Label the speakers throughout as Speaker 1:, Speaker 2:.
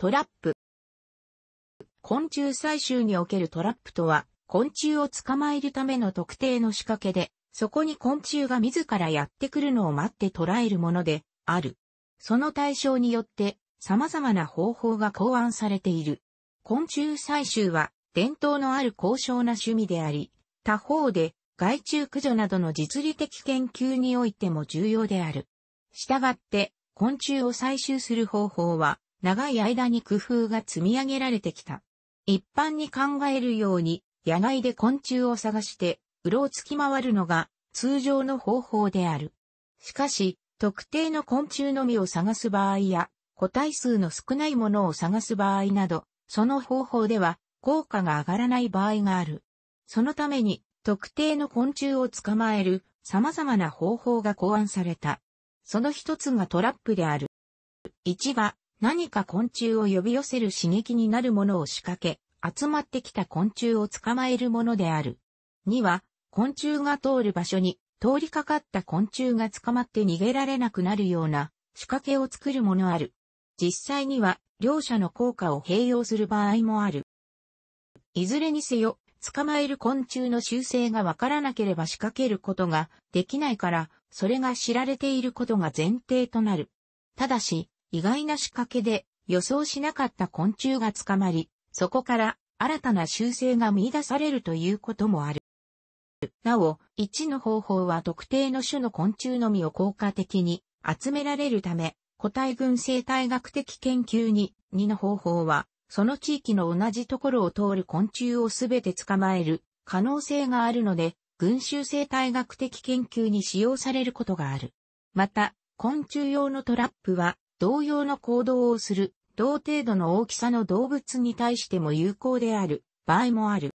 Speaker 1: トラップ。昆虫採集におけるトラップとは、昆虫を捕まえるための特定の仕掛けで、そこに昆虫が自らやってくるのを待って捕らえるもので、ある。その対象によって、様々な方法が考案されている。昆虫採集は、伝統のある高尚な趣味であり、他方で、害虫駆除などの実利的研究においても重要である。したがって、昆虫を採集する方法は、長い間に工夫が積み上げられてきた。一般に考えるように、野外で昆虫を探して、うろをつき回るのが通常の方法である。しかし、特定の昆虫のみを探す場合や、個体数の少ないものを探す場合など、その方法では効果が上がらない場合がある。そのために、特定の昆虫を捕まえる様々な方法が考案された。その一つがトラップである。1は、何か昆虫を呼び寄せる刺激になるものを仕掛け、集まってきた昆虫を捕まえるものである。には、昆虫が通る場所に通りかかった昆虫が捕まって逃げられなくなるような仕掛けを作るものある。実際には両者の効果を併用する場合もある。いずれにせよ、捕まえる昆虫の習性がわからなければ仕掛けることができないから、それが知られていることが前提となる。ただし、意外な仕掛けで予想しなかった昆虫が捕まり、そこから新たな習性が見出されるということもある。なお、1の方法は特定の種の昆虫のみを効果的に集められるため、個体群生態学的研究に2の方法は、その地域の同じところを通る昆虫をすべて捕まえる可能性があるので、群衆生態学的研究に使用されることがある。また、昆虫用のトラップは、同様の行動をする、同程度の大きさの動物に対しても有効である場合もある。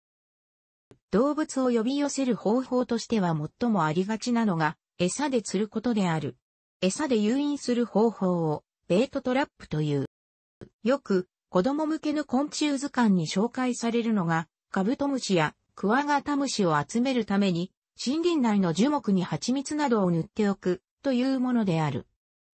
Speaker 1: 動物を呼び寄せる方法としては最もありがちなのが、餌で釣ることである。餌で誘引する方法を、ベートトラップという。よく、子供向けの昆虫図鑑に紹介されるのが、カブトムシやクワガタムシを集めるために、森林内の樹木に蜂蜜などを塗っておくというものである。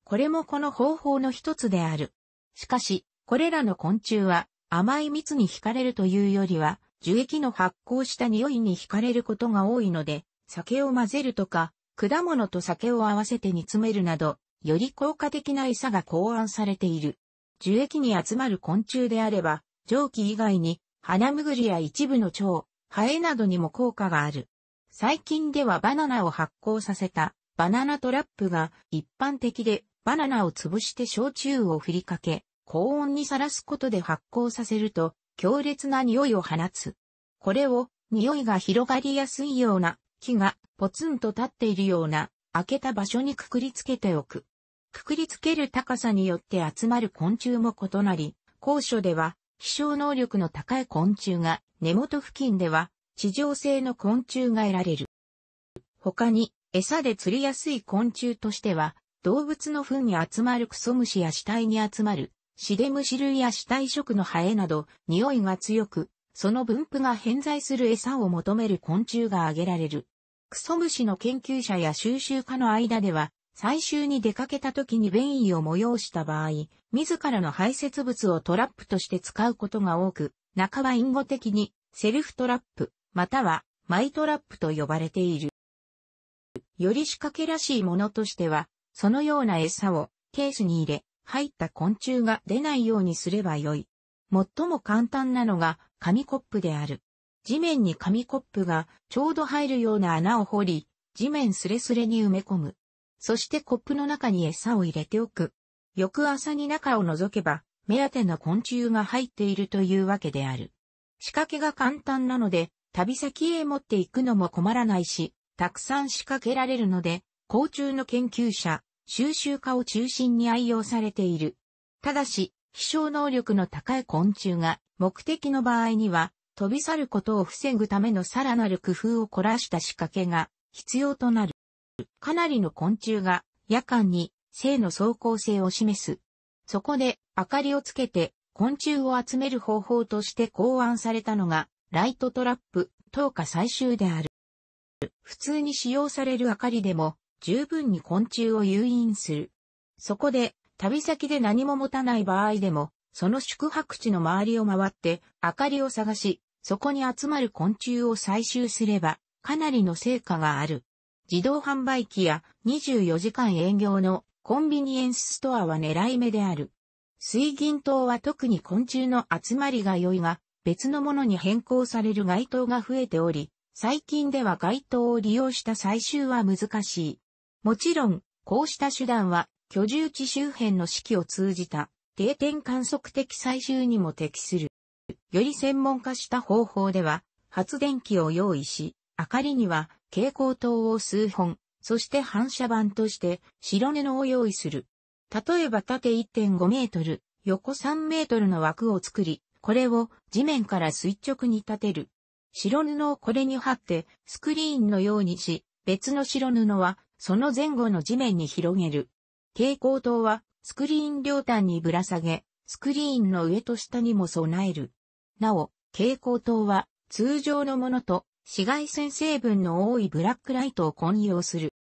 Speaker 1: これもこの方法の一つである。しかし、これらの昆虫は甘い蜜に惹かれるというよりは、樹液の発酵した匂いに惹かれることが多いので、酒を混ぜるとか、果物と酒を合わせて煮詰めるなど、より効果的な餌が考案されている。樹液に集まる昆虫であれば、蒸気以外に、花むぐりや一部の蝶、ハエなどにも効果がある。最近ではバナナを発酵させたバナナトラップが一般的でバナナを潰して焼酎を振りかけ、高温にさらすことで発酵させると、強烈な匂いを放つ。これを、匂いが広がりやすいような、木がポツンと立っているような、開けた場所にくくりつけておく。くくりつける高さによって集まる昆虫も異なり、高所では、飛翔能力の高い昆虫が、根元付近では、地上性の昆虫が得られる。他に、餌で釣りやすい昆虫としては、動物の糞に集まるクソ虫や死体に集まる、シデムシ類や死体食のハエなど、匂いが強く、その分布が偏在する餌を求める昆虫が挙げられる。クソ虫の研究者や収集家の間では、最終に出かけた時に便意を催した場合、自らの排泄物をトラップとして使うことが多く、中は隠語的に、セルフトラップ、または、マイトラップと呼ばれている。より仕掛けらしいものとしては、そのような餌をケースに入れ、入った昆虫が出ないようにすればよい。最も簡単なのが紙コップである。地面に紙コップがちょうど入るような穴を掘り、地面すれすれに埋め込む。そしてコップの中に餌を入れておく。翌朝に中を覗けば、目当ての昆虫が入っているというわけである。仕掛けが簡単なので、旅先へ持っていくのも困らないし、たくさん仕掛けられるので、甲虫の研究者、収集家を中心に愛用されている。ただし、飛翔能力の高い昆虫が目的の場合には飛び去ることを防ぐためのさらなる工夫を凝らした仕掛けが必要となる。かなりの昆虫が夜間に性の走行性を示す。そこで明かりをつけて昆虫を集める方法として考案されたのがライトトラップ等価最終である。普通に使用される明かりでも十分に昆虫を誘引する。そこで、旅先で何も持たない場合でも、その宿泊地の周りを回って、明かりを探し、そこに集まる昆虫を採集すれば、かなりの成果がある。自動販売機や24時間営業のコンビニエンスストアは狙い目である。水銀灯は特に昆虫の集まりが良いが、別のものに変更される街灯が増えており、最近では街灯を利用した採集は難しい。もちろん、こうした手段は居住地周辺の式を通じた定点観測的採集にも適する。より専門化した方法では、発電機を用意し、明かりには蛍光灯を数本、そして反射板として白布を用意する。例えば縦1.5メートル、横3メートルの枠を作り、これを地面から垂直に立てる。白布をこれに貼ってスクリーンのようにし、別の白布はその前後の地面に広げる。蛍光灯は、スクリーン両端にぶら下げ、スクリーンの上と下にも備える。なお、蛍光灯は、通常のものと、紫外線成分の多いブラックライトを混用する。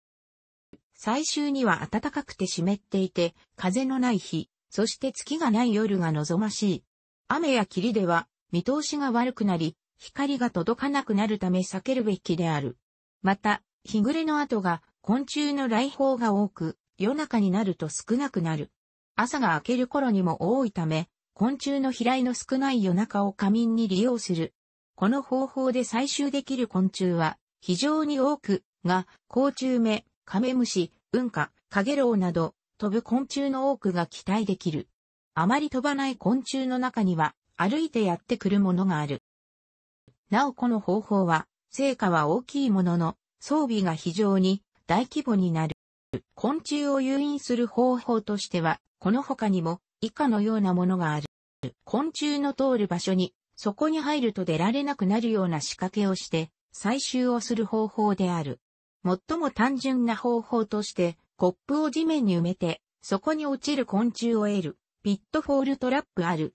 Speaker 1: 最終には暖かくて湿っていて、風のない日、そして月がない夜が望ましい。雨や霧では、見通しが悪くなり、光が届かなくなるため避けるべきである。また、日暮れの後が昆虫の来訪が多く、夜中になると少なくなる。朝が明ける頃にも多いため、昆虫の飛来の少ない夜中を仮眠に利用する。この方法で採集できる昆虫は非常に多く、が、甲虫目、カメムシ、ウンカ、カゲロウなど、飛ぶ昆虫の多くが期待できる。あまり飛ばない昆虫の中には、歩いてやってくるものがある。なおこの方法は、成果は大きいものの、装備が非常に大規模になる。昆虫を誘引する方法としては、この他にも以下のようなものがある。昆虫の通る場所に、そこに入ると出られなくなるような仕掛けをして、採集をする方法である。最も単純な方法として、コップを地面に埋めて、そこに落ちる昆虫を得る、ピットフォールトラップある。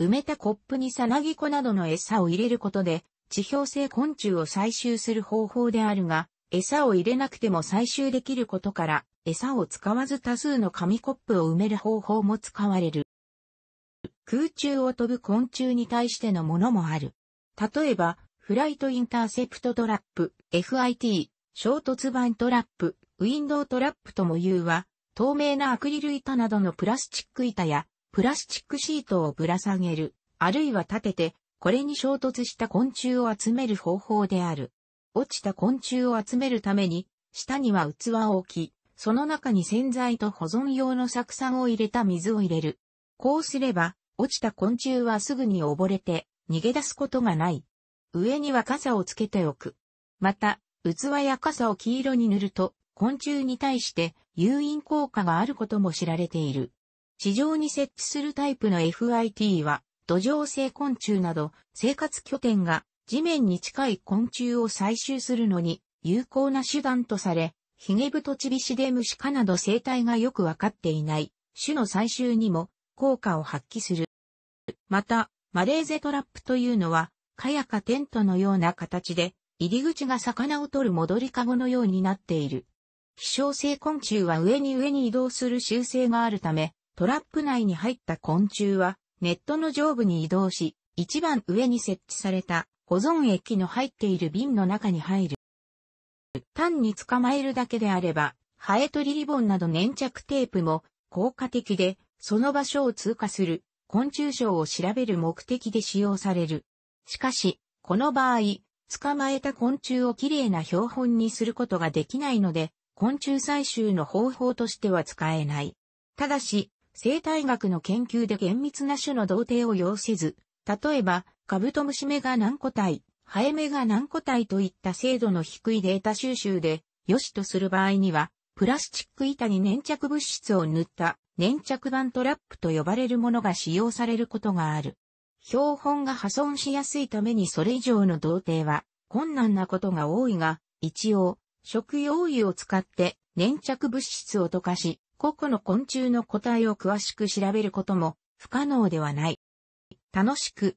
Speaker 1: 埋めたコップにサナギ粉などの餌を入れることで、地表性昆虫を採集する方法であるが、餌を入れなくても採集できることから、餌を使わず多数の紙コップを埋める方法も使われる。空中を飛ぶ昆虫に対してのものもある。例えば、フライトインターセプトトラップ、FIT、衝突板トラップ、ウィンドウトラップとも言うは、透明なアクリル板などのプラスチック板や、プラスチックシートをぶら下げる、あるいは立てて、これに衝突した昆虫を集める方法である。落ちた昆虫を集めるために、下には器を置き、その中に洗剤と保存用の酢酸を入れた水を入れる。こうすれば、落ちた昆虫はすぐに溺れて、逃げ出すことがない。上には傘をつけておく。また、器や傘を黄色に塗ると、昆虫に対して誘引効果があることも知られている。地上に設置するタイプの FIT は、土壌性昆虫など生活拠点が地面に近い昆虫を採集するのに有効な手段とされ、ヒゲブトチビシデムシカなど生態がよくわかっていない種の採集にも効果を発揮する。また、マレーゼトラップというのは、かやかテントのような形で、入り口が魚を取る戻りかごのようになっている。希少性昆虫は上に上に移動する習性があるため、トラップ内に入った昆虫は、ネットの上部に移動し、一番上に設置された保存液の入っている瓶の中に入る。単に捕まえるだけであれば、ハエ取りリボンなど粘着テープも効果的で、その場所を通過する昆虫賞を調べる目的で使用される。しかし、この場合、捕まえた昆虫をきれいな標本にすることができないので、昆虫採集の方法としては使えない。ただし、生態学の研究で厳密な種の同定を要せず、例えば、カブトムシメガ何個体、ハエメガ何個体といった精度の低いデータ収集で、良しとする場合には、プラスチック板に粘着物質を塗った粘着板トラップと呼ばれるものが使用されることがある。標本が破損しやすいためにそれ以上の童定は困難なことが多いが、一応、食用油を使って粘着物質を溶かし、個々の昆虫の個体を詳しく調べることも不可能ではない。楽しく